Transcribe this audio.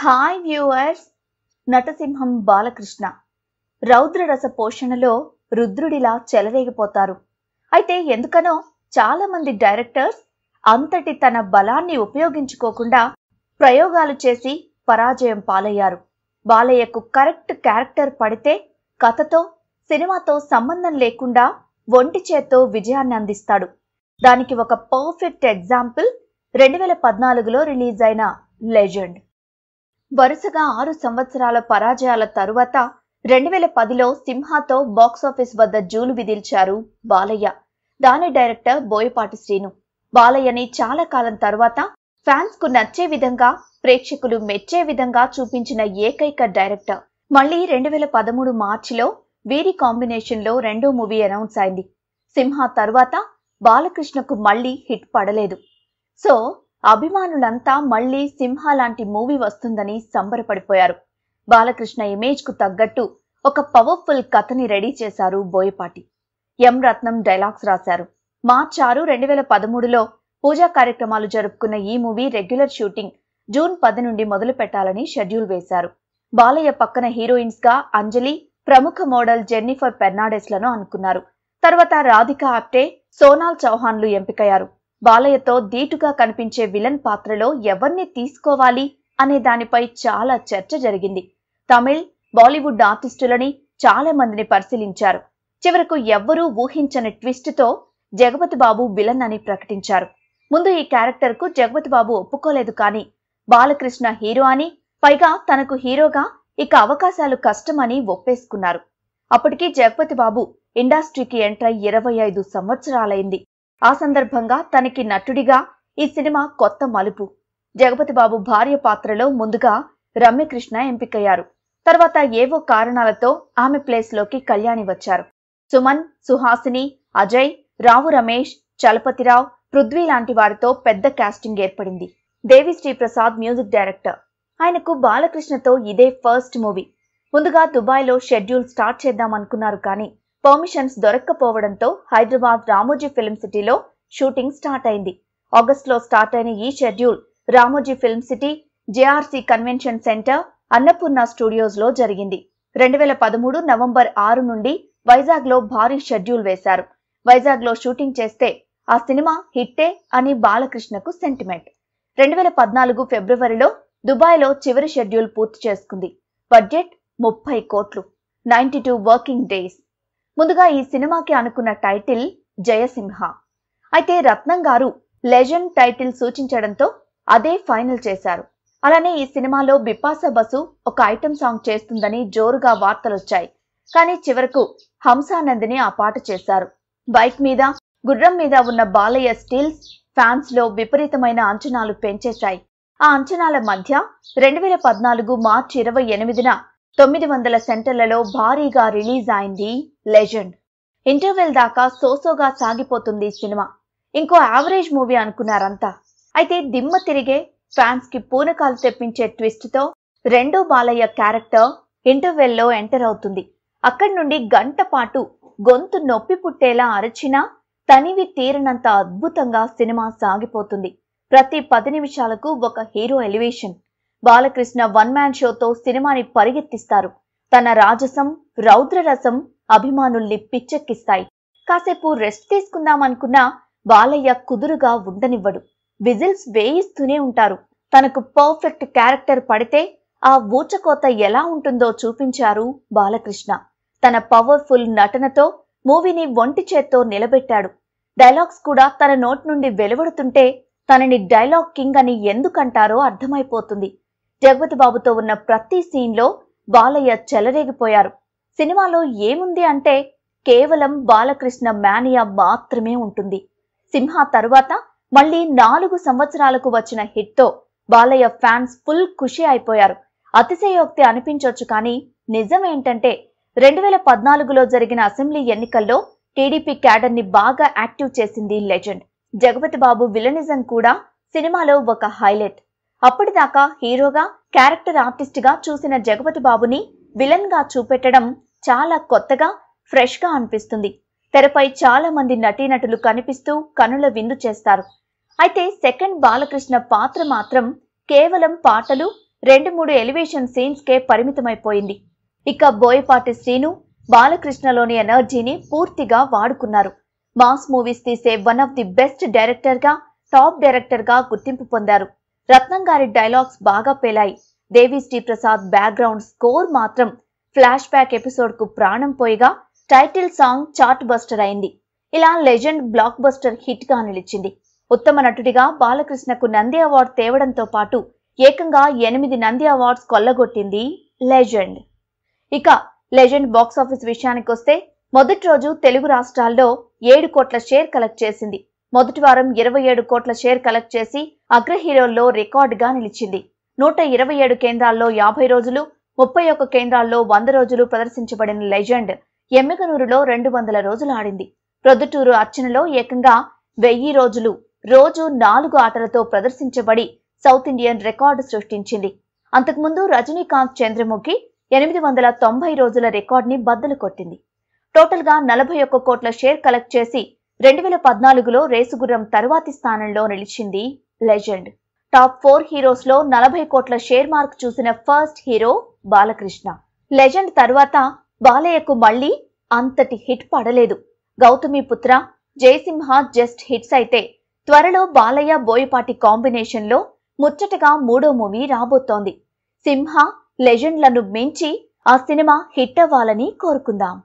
hi viewers నటసింహం బాలకృష్ణ రౌద్రరస పోషణలో రుద్రుడిలా చెలరేగిపోతారు అయితే ఎందుకనో చాలా మంది డైరెక్టర్స్ అంతటి తన బలాన్ని ఉపయోగించుకోకుండా ప్రయోగాలు చేసి పరాజయం పాలయ్యారు బాలయ్యకు కరెక్ట్ క్యారెక్టర్ పడితే కథతో సినిమాతో సంబంధం లేకుండా ఒంటి చేత్తో విజయాన్ని అందిస్తాడు దానికి ఒక పర్ఫెక్ట్ ఎగ్జాంపుల్ రెండు వేల పద్నాలుగులో రిలీజ్ అయిన లెజెండ్ వరుసగా ఆరు సంవత్సరాల పరాజయాల తరువాత రెండు వేల పదిలో సింహాతో బాక్సాఫీస్ వద్ద జూలు విధిల్చారు బాలయ్య దాని డైరెక్టర్ బోయపాటి శ్రీను బాలయ్యని చాలా కాలం తర్వాత ఫ్యాన్స్ కు నచ్చే విధంగా ప్రేక్షకులు మెచ్చే విధంగా చూపించిన ఏకైక డైరెక్టర్ మళ్ళీ రెండు వేల పదమూడు మార్చిలో వీరి కాంబినేషన్లో రెండో మూవీ అనౌన్స్ అయింది సింహ తరువాత బాలకృష్ణకు మళ్ళీ హిట్ పడలేదు సో అభిమానులంతా మళ్లీ సింహ లాంటి మూవీ వస్తుందని సంబరపడిపోయారు బాలకృష్ణ ఇమేజ్ కు తగ్గట్టు ఒక పవర్ఫుల్ కథని రెడీ చేశారు బోయపాటి ఎం రత్నం డైలాగ్స్ రాశారు మార్చి ఆరు రెండు వేల పదమూడులో పూజా కార్యక్రమాలు జరుపుకున్న ఈ మూవీ రెగ్యులర్ షూటింగ్ జూన్ పది నుండి మొదలు పెట్టాలని షెడ్యూల్ వేశారు బాలయ్య పక్కన హీరోయిన్స్ గా అంజలి ప్రముఖ మోడల్ జెన్నిఫర్ పెర్నాడెస్ లను అనుకున్నారు తర్వాత రాధిక ఆప్టే సోనాల్ చౌహాన్లు ఎంపికయ్యారు బాలయ్యతో ధీటుగా కనిపించే విలన్ పాత్రలో ఎవరిని తీసుకోవాలి అనే దానిపై చాలా చర్చ జరిగింది తమిళ్ బాలీవుడ్ ఆర్టిస్టులని చాలా మందిని పరిశీలించారు చివరకు ఎవ్వరూ ఊహించని ట్విస్ట్ తో జగపతి బాబు విలన్ అని ప్రకటించారు ముందు ఈ క్యారెక్టర్ కు జగపతి బాబు ఒప్పుకోలేదు కానీ బాలకృష్ణ హీరో అని పైగా తనకు హీరోగా ఇక అవకాశాలు కష్టమని ఒప్పేసుకున్నారు అప్పటికి జగపతి బాబు ఇండస్ట్రీకి ఎంటర్ ఇరవై ఐదు సంవత్సరాలైంది ఆ సందర్భంగా తనకి నటుడిగా ఈ సినిమా కొత్త మలుపు జగపతి బాబు భార్య పాత్రలో ముందుగా రమ్యకృష్ణ ఎంపికయ్యారు తర్వాత ఏవో కారణాలతో ఆమె ప్లేస్లోకి కళ్యాణి వచ్చారు సుమన్ సుహాసిని అజయ్ రావు రమేష్ చలపతిరావు పృథ్వీ లాంటి వారితో పెద్ద కాస్టింగ్ ఏర్పడింది దేవి శ్రీప్రసాద్ మ్యూజిక్ డైరెక్టర్ ఆయనకు బాలకృష్ణతో ఇదే ఫస్ట్ మూవీ ముందుగా దుబాయ్లో షెడ్యూల్ స్టార్ట్ చేద్దామనుకున్నారు కానీ పర్మిషన్స్ దొరక్కపోవడంతో హైదరాబాద్ రామోజీ ఫిల్మ్ సిటీలో షూటింగ్ స్టార్ట్ అయింది ఆగస్టులో స్టార్ట్ అయిన ఈ schedule Ramoji film city JRC convention centre Annapurna studios లో జరిగింది రెండు వేల పదమూడు నవంబర్ ఆరు నుండి వైజాగ్ లో భారీ షెడ్యూల్ వేశారు వైజాగ్ లో షూటింగ్ చేస్తే ఆ సినిమా హిట్టే అని బాలకృష్ణకు సెంటిమెంట్ రెండు వేల పద్నాలుగు ఫిబ్రవరిలో దుబాయ్లో చివరి షెడ్యూల్ పూర్తి చేసుకుంది బడ్జెట్ ముప్పై కోట్లు నైన్టీ టూ వర్కింగ్ డేస్ ముందుగా ఈ సినిమాకి అనుకున్న టైటిల్ జయసింహ అయితే రత్నం గారు లెజెండ్ టైటిల్ సూచించడంతో అదే ఫైనల్ చేశారు అలానే ఈ సినిమాలో బిపాస బసు ఒక ఐటెం సాంగ్ చేస్తుందని జోరుగా వార్తలొచ్చాయి కానీ చివరకు హంసానందిని ఆ పాట చేశారు బైక్ మీద గుర్రం మీద ఉన్న బాలయ్య స్టిల్స్ ఫ్యాన్స్ లో విపరీతమైన అంచనాలు పెంచేశాయి ఆ అంచనాల మధ్య రెండు వేల పద్నాలుగు మార్చి ఇరవై ఎనిమిదిన తొమ్మిది వందల సెంటర్లలో భారీగా రిలీజ్ అయింది లెజెండ్ ఇంటర్వెల్ దాకా సోసోగా సాగిపోతుంది సినిమా ఇంకో యావరేజ్ మూవీ అనుకున్నారంతా అయితే దిమ్మ తిరిగే ఫ్యాన్స్ కి పూనకాలు తెప్పించే ట్విస్ట్ తో రెండో బాలయ్య క్యారెక్టర్ ఇంటర్వెల్లో ఎంటర్ అవుతుంది అక్కడి నుండి గంట పాటు గొంతు నొప్పి పుట్టేలా అరచినా తనివి తీరనంత అద్భుతంగా సినిమా సాగిపోతుంది ప్రతి పది నిమిషాలకు ఒక hero elevation Balakrishna one man షోతో సినిమాని పరిగెత్తిస్తారు తన రాజసం రౌద్రరసం అభిమానుల్ని పిచ్చెక్కిస్తాయి కాసేపు రెస్ట్ తీసుకుందామనుకున్నా బాలయ్య కుదురుగా ఉండనివ్వడు విజిల్స్ వేయిస్తూనే ఉంటారు తనకు పర్ఫెక్ట్ క్యారెక్టర్ పడితే ఆ ఊచకోత ఎలా ఉంటుందో చూపించారు బాలకృష్ణ తన పవర్ఫుల్ నటనతో మూవీని ఒంటి చేత్తో నిలబెట్టాడు డైలాగ్స్ కూడా తన నోట్ నుండి వెలువడుతుంటే తనని డైలాగ్ కింగ్ అని ఎందుకంటారో అర్థమైపోతుంది జగపతి బాబుతో ఉన్న ప్రతి సీన్లో బాలయ్య చెలరేగిపోయారు సినిమాలో ఏముంది అంటే కేవలం బాలకృష్ణ మేనియా మాత్రమే ఉంటుంది సింహ తరువాత మళ్ళీ నాలుగు సంవత్సరాలకు వచ్చిన హిట్తో బాలయ్య ఫ్యాన్స్ ఫుల్ ఖుషి అయిపోయారు అతిశయోక్తి అనిపించవచ్చు కానీ నిజమేంటంటే రెండు వేల పద్నాలుగులో జరిగిన అసెంబ్లీ ఎన్నికల్లో టీడీపీ క్యాడర్ ని బాగా యాక్టివ్ చేసింది లెజెండ్ జగపతి బాబు విలనిజం కూడా సినిమాలో ఒక హైలైట్ అప్పటిదాకా హీరోగా క్యారెక్టర్ ఆర్టిస్ట్ గా చూసిన జగపతి బాబుని విలన్ గా చూపెట్టడం చాలా కొత్తగా ఫ్రెష్గా అనిపిస్తుంది తెరపై చాలా మంది నటీనటులు కనిపిస్తూ కనుల విందు చేస్తారు అయితే సెకండ్ బాలకృష్ణ పాత్ర మాత్రం కేవలం పాటలు రెండు మూడు ఎలివేషన్ సీన్స్కే పరిమితమైపోయింది ఇక బోయపాటి శ్రీను బాలకృష్ణలోని ఎనర్జీని పూర్తిగా వాడుకున్నారు మాస్ మూవీస్ తీసే వన్ ఆఫ్ ది బెస్ట్ డైరెక్టర్గా టాప్ డైరెక్టర్గా గుర్తింపు పొందారు రత్నంగారి డైలాగ్స్ బాగా పేలాయి దేవి శ్రీ ప్రసాద్ బ్యాక్గ్రౌండ్ స్కోర్ మాత్రం ఫ్లాష్ బ్యాక్ ఎపిసోడ్కు ప్రాణం పోయిగా టైటిల్ సాంగ్ చార్ట్ బస్టర్ అయింది ఇలా లెజెండ్ బ్లాక్ బస్టర్ హిట్గా నిలిచింది ఉత్తమ నటుడిగా బాలకృష్ణకు నంది అవార్డు తేవడంతో పాటు ఏకంగా ఎనిమిది నంది అవార్డ్స్ కొల్లగొట్టింది లెజెండ్ ఇక లెజెండ్ బాక్సాఫీస్ విషయానికి వస్తే మొదటి రోజు తెలుగు రాష్ట్రాల్లో ఏడు కోట్ల షేర్ కలెక్ట్ చేసింది మొదటి వారం ఇరవై ఏడు కోట్ల షేర్ కలెక్ట్ చేసి అగ్ర హీరోల్లో రికార్డుగా నిలిచింది నూట ఇరవై ఏడు కేంద్రాల్లో యాభై రోజులు ముప్పై ఒక్క కేంద్రాల్లో వంద రోజులు ప్రదర్శించబడిన లెజెండ్ ఎమ్మిగనూరులో రెండు వందల రోజులు ఆడింది ప్రొద్దుటూరు అర్చనలో ఏకంగా వెయ్యి రోజులు రోజు నాలుగు ఆటలతో ప్రదర్శించబడి సౌత్ ఇండియన్ రికార్డు సృష్టించింది అంతకుముందు రజనీకాంత్ చంద్రముఖి ఎనిమిది వందల తొంభై రోజుల రికార్డుని బద్దలు కొట్టింది టోటల్గా నలభై ఒక్క కోట్ల షేర్ కలెక్ట్ చేసి రెండు వేల పద్నాలుగులో రేసుగుర్రం తరువాతి స్థానంలో నిలిచింది లెజెండ్ టాప్ ఫోర్ హీరోస్ లో నలభై కోట్ల షేర్ మార్క్ చూసిన ఫస్ట్ హీరో బాలకృష్ణ లెజెండ్ తర్వాత బాలయ్యకు మళ్ళీ అంతటి హిట్ పడలేదు గౌతమి పుత్ర జయసింహ జస్ట్ హిట్స్ అయితే త్వరలో బాలయ్య బోయపాటి కాంబినేషన్ లో ముచ్చటగా మూడో మూవీ రాబోతోంది సింహ లెజెండ్లను మించి ఆ సినిమా హిట్ అవ్వాలని కోరుకుందాం